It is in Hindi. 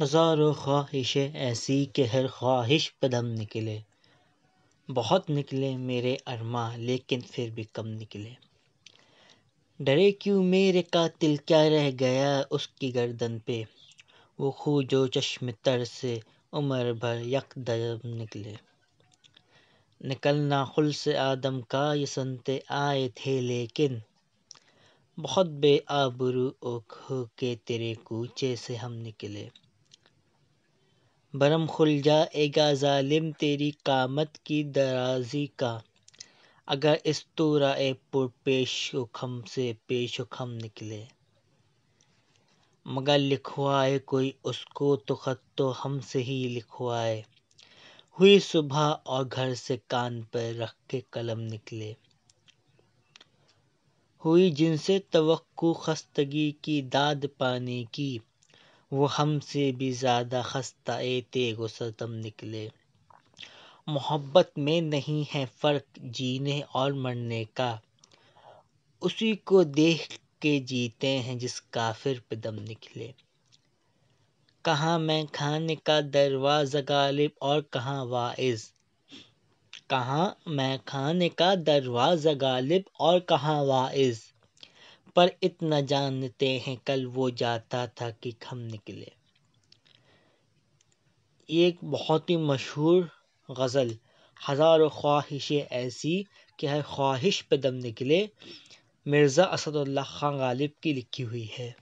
हज़ारों ख्वाहिशें ऐसी कि हर ख्वाहिश पे निकले बहुत निकले मेरे अरमा लेकिन फिर भी कम निकले डरे क्यों मेरे कातिल क्या रह गया उसकी गर्दन पे वो खू जो चश्म तर से उम्र भर यकदम निकले निकलना खुल से आदम का ये सुनते आए थे लेकिन बहुत बे आबरू ओ खो के तेरे कूचे से हम निकले बरम खुल जाएगा ज़ालिम तेरी कामत की दराज़ी का अगर इस तू पुर पेश खम से पेश खम निकले मगर लिखवाए कोई उसको तो ख़त तो हम से ही लिखवाए हुई सुबह और घर से कान पर रख के कलम निकले हुई जिनसे तो खस्तगी की दाद पाने की वो हमसे भी ज़्यादा खस्ता ए तेगो सतम निकले मोहब्बत में नहीं है फ़र्क जीने और मरने का उसी को देख के जीते हैं जिस काफिर पे दम निकले कहाँ मैं खाने का दरवाज़ा गालिब और कहाँ वाइज कहाँ मैं खाने का दरवाज़ा गालिब और कहाँ वाइज़ पर इतना जानते हैं कल वो जाता था कि हम निकले एक बहुत ही मशहूर गज़ल हज़ारों ख्वाहिशें ऐसी कि हर ख्वाहिश पे दम निकले मिर्ज़ा असदुल्ला ख़ान गालिब की लिखी हुई है